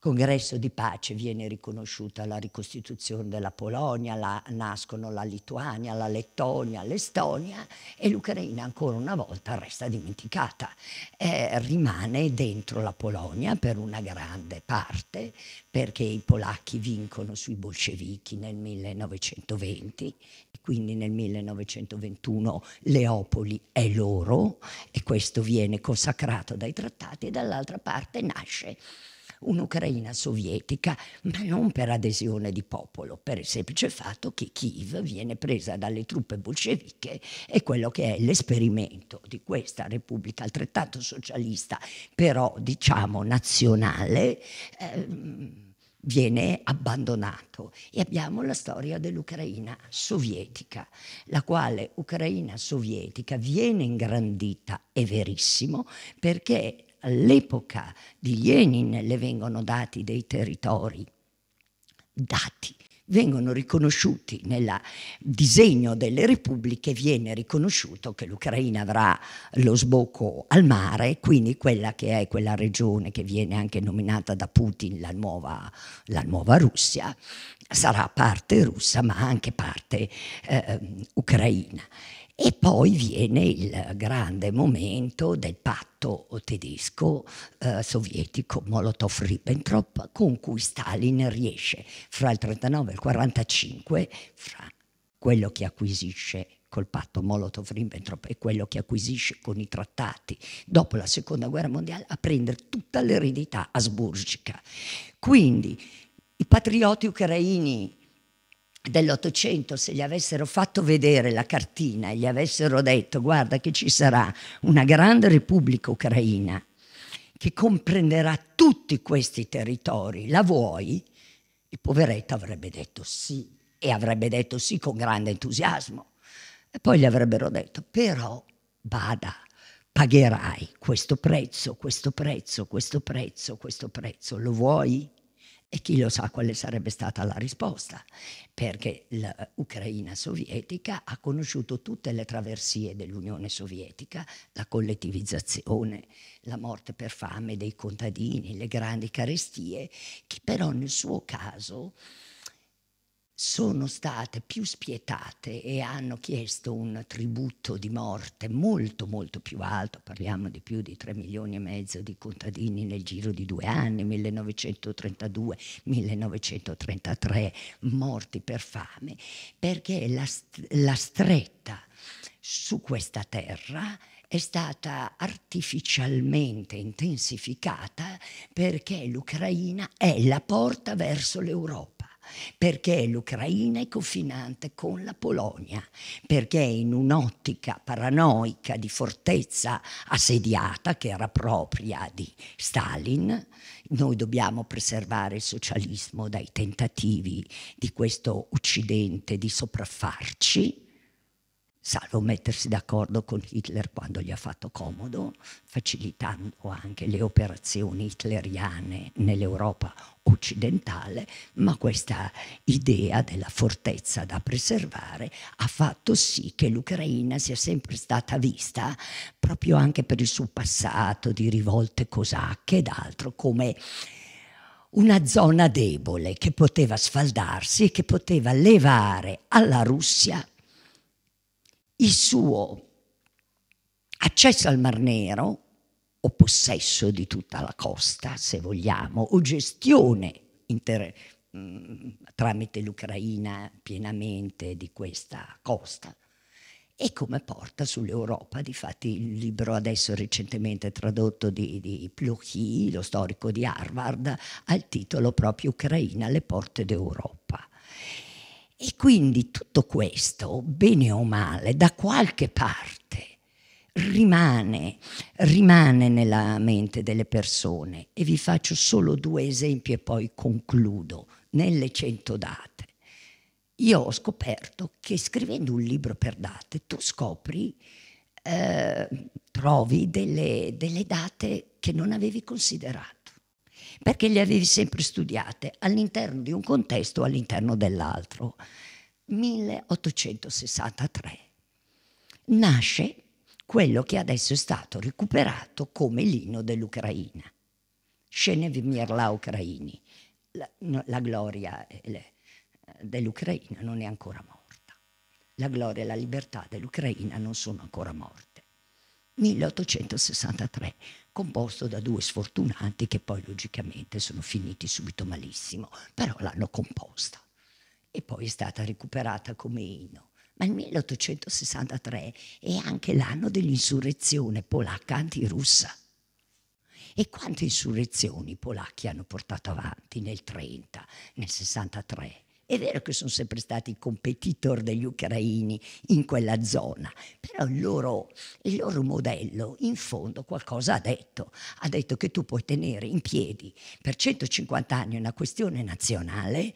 congresso di pace viene riconosciuta la ricostituzione della Polonia, la, nascono la Lituania, la Lettonia, l'Estonia e l'Ucraina ancora una volta resta dimenticata. Eh, rimane dentro la Polonia per una grande parte perché i polacchi vincono sui bolscevichi nel 1920 e quindi nel 1921 Leopoli è loro e questo viene consacrato dai trattati e dall'altra parte nasce un'Ucraina sovietica, ma non per adesione di popolo, per il semplice fatto che Kiev viene presa dalle truppe bolsceviche e quello che è l'esperimento di questa repubblica altrettanto socialista, però diciamo nazionale, ehm, viene abbandonato e abbiamo la storia dell'Ucraina sovietica, la quale Ucraina sovietica viene ingrandita, è verissimo, perché all'epoca di Lenin le vengono dati dei territori, dati, vengono riconosciuti nel disegno delle repubbliche, viene riconosciuto che l'Ucraina avrà lo sbocco al mare, quindi quella che è quella regione che viene anche nominata da Putin la nuova, la nuova Russia, sarà parte russa ma anche parte eh, ucraina. E poi viene il grande momento del patto tedesco-sovietico eh, Molotov-Ribbentrop con cui Stalin riesce fra il 39 e il 45, fra quello che acquisisce col patto Molotov-Ribbentrop e quello che acquisisce con i trattati dopo la seconda guerra mondiale, a prendere tutta l'eredità asburgica. Quindi i patrioti ucraini dell'Ottocento, se gli avessero fatto vedere la cartina e gli avessero detto guarda che ci sarà una grande repubblica ucraina che comprenderà tutti questi territori, la vuoi? Il poveretto avrebbe detto sì e avrebbe detto sì con grande entusiasmo. E poi gli avrebbero detto però bada, pagherai questo prezzo, questo prezzo, questo prezzo, questo prezzo, lo vuoi? E chi lo sa quale sarebbe stata la risposta, perché l'Ucraina sovietica ha conosciuto tutte le traversie dell'Unione Sovietica, la collettivizzazione, la morte per fame dei contadini, le grandi carestie, che però nel suo caso sono state più spietate e hanno chiesto un tributo di morte molto molto più alto, parliamo di più di 3 milioni e mezzo di contadini nel giro di due anni, 1932-1933 morti per fame, perché la, la stretta su questa terra è stata artificialmente intensificata perché l'Ucraina è la porta verso l'Europa perché l'Ucraina è confinante con la Polonia, perché in un'ottica paranoica di fortezza assediata, che era propria di Stalin, noi dobbiamo preservare il socialismo dai tentativi di questo Occidente di sopraffarci salvo mettersi d'accordo con Hitler quando gli ha fatto comodo, facilitando anche le operazioni hitleriane nell'Europa occidentale, ma questa idea della fortezza da preservare ha fatto sì che l'Ucraina sia sempre stata vista, proprio anche per il suo passato di rivolte cosacche ed altro, come una zona debole che poteva sfaldarsi e che poteva levare alla Russia il suo accesso al Mar Nero o possesso di tutta la costa, se vogliamo, o gestione inter- mm, tramite l'Ucraina pienamente di questa costa e come porta sull'Europa. Difatti il libro adesso recentemente tradotto di, di Pluchy, lo storico di Harvard, ha il titolo proprio Ucraina alle porte d'Europa. E quindi tutto questo, bene o male, da qualche parte rimane, rimane nella mente delle persone. E vi faccio solo due esempi e poi concludo. Nelle cento date. Io ho scoperto che scrivendo un libro per date tu scopri, eh, trovi delle, delle date che non avevi considerato perché le avevi sempre studiate all'interno di un contesto o all'interno dell'altro. 1863 nasce quello che adesso è stato recuperato come l'inno dell'Ucraina. Scenevimir la Ucraini, la, no, la gloria eh, eh, dell'Ucraina non è ancora morta. La gloria e la libertà dell'Ucraina non sono ancora morte. 1863 composto da due sfortunati che poi logicamente sono finiti subito malissimo, però l'hanno composta e poi è stata recuperata come inno. Ma il 1863 è anche l'anno dell'insurrezione polacca antirussa. E quante insurrezioni i polacchi hanno portato avanti nel 30, nel 63? È vero che sono sempre stati i competitor degli ucraini in quella zona, però il loro, il loro modello in fondo qualcosa ha detto. Ha detto che tu puoi tenere in piedi per 150 anni una questione nazionale,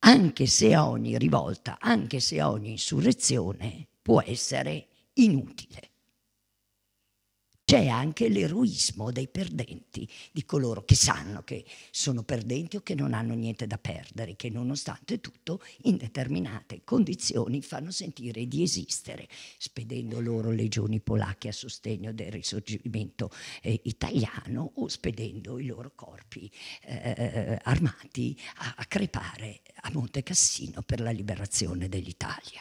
anche se ogni rivolta, anche se ogni insurrezione può essere inutile c'è anche l'eroismo dei perdenti, di coloro che sanno che sono perdenti o che non hanno niente da perdere, che nonostante tutto in determinate condizioni fanno sentire di esistere, spedendo loro legioni polacche a sostegno del risorgimento eh, italiano o spedendo i loro corpi eh, armati a, a crepare a Monte Cassino per la liberazione dell'Italia.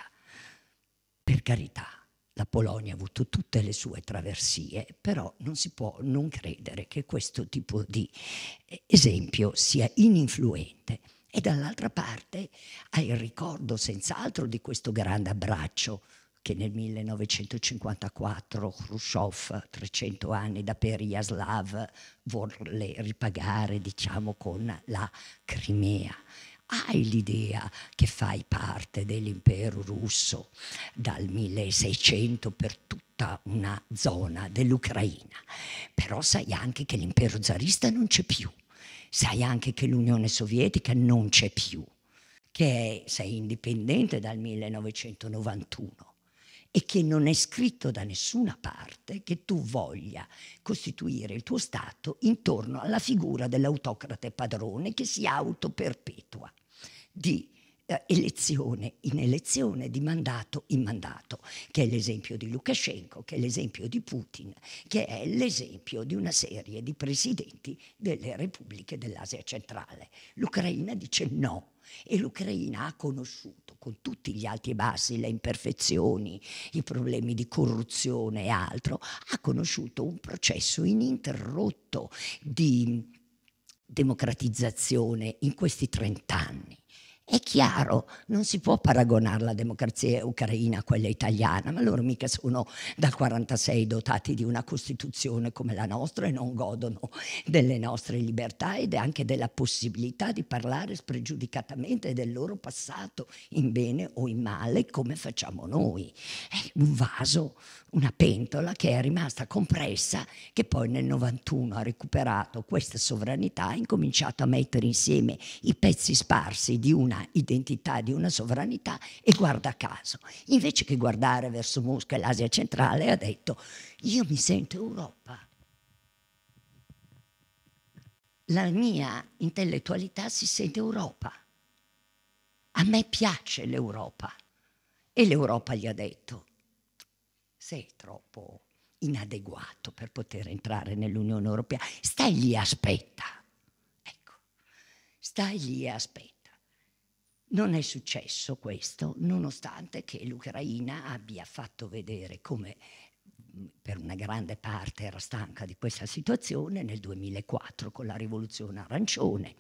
Per carità. La Polonia ha avuto tutte le sue traversie, però non si può non credere che questo tipo di eh, esempio sia ininfluente. E dall'altra parte ha il ricordo senz'altro di questo grande abbraccio che nel 1954 Khrushchev, 300 anni da Periaslav, vuole ripagare diciamo, con la Crimea hai l'idea che fai parte dell'impero russo dal 1600 per tutta una zona dell'Ucraina, però sai anche che l'impero zarista non c'è più, sai anche che l'Unione Sovietica non c'è più, che sei indipendente dal 1991 e che non è scritto da nessuna parte che tu voglia costituire il tuo Stato intorno alla figura dell'autocrate padrone che si autoperpetua di eh, elezione in elezione, di mandato in mandato, che è l'esempio di Lukashenko, che è l'esempio di Putin, che è l'esempio di una serie di presidenti delle repubbliche dell'Asia centrale. L'Ucraina dice no e l'Ucraina ha conosciuto con tutti gli alti e bassi, le imperfezioni, i problemi di corruzione e altro, ha conosciuto un processo ininterrotto di democratizzazione in questi 30 anni. È chiaro, non si può paragonare la democrazia ucraina a quella italiana, ma loro mica sono dal 46 dotati di una Costituzione come la nostra e non godono delle nostre libertà ed anche della possibilità di parlare spregiudicatamente del loro passato in bene o in male come facciamo noi. È un vaso, una pentola che è rimasta compressa, che poi nel 91 ha recuperato questa sovranità, ha incominciato a mettere insieme i pezzi sparsi di una una identità, di una sovranità e guarda caso, invece che guardare verso Mosca e l'Asia centrale, ha detto io mi sento Europa. La mia intellettualità si sente Europa. A me piace l'Europa. E l'Europa gli ha detto, sei troppo inadeguato per poter entrare nell'Unione Europea, stai lì e aspetta. Ecco, stai lì e aspetta. Non è successo questo, nonostante che l'Ucraina abbia fatto vedere come mm, per una grande parte era stanca di questa situazione nel 2004 con la rivoluzione arancione,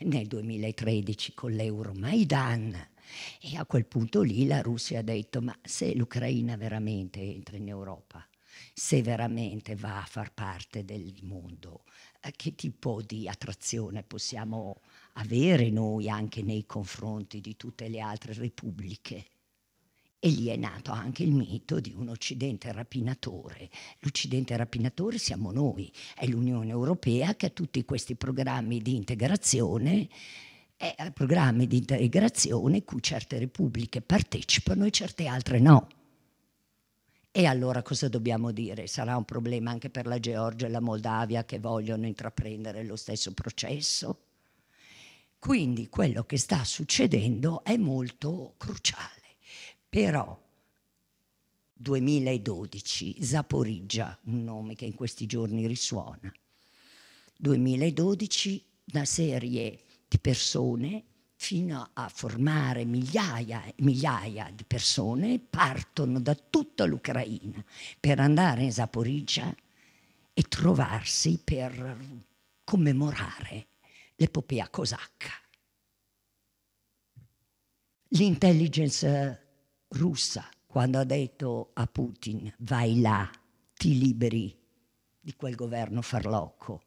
nel 2013 con l'Euromaidan e a quel punto lì la Russia ha detto ma se l'Ucraina veramente entra in Europa, se veramente va a far parte del mondo, eh, che tipo di attrazione possiamo avere noi anche nei confronti di tutte le altre repubbliche. E lì è nato anche il mito di un Occidente rapinatore. L'Occidente rapinatore siamo noi, è l'Unione Europea che ha tutti questi programmi di integrazione, eh, programmi di integrazione cui certe repubbliche partecipano e certe altre no. E allora cosa dobbiamo dire? Sarà un problema anche per la Georgia e la Moldavia che vogliono intraprendere lo stesso processo? Quindi quello che sta succedendo è molto cruciale. Però 2012, Zaporizia, un nome che in questi giorni risuona. 2012 una serie di persone fino a formare migliaia e migliaia di persone partono da tutta l'Ucraina per andare in Zaporizia e trovarsi per commemorare l'epopea cosacca. L'intelligence eh, russa, quando ha detto a Putin vai là, ti liberi di quel governo farlocco,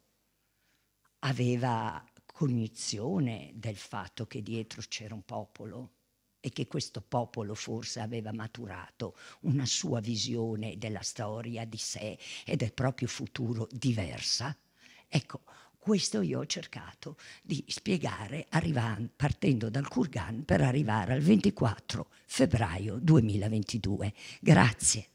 aveva cognizione del fatto che dietro c'era un popolo e che questo popolo forse aveva maturato una sua visione della storia di sé e del proprio futuro diversa. Ecco, questo io ho cercato di spiegare Rivan, partendo dal Kurgan per arrivare al 24 febbraio 2022. Grazie.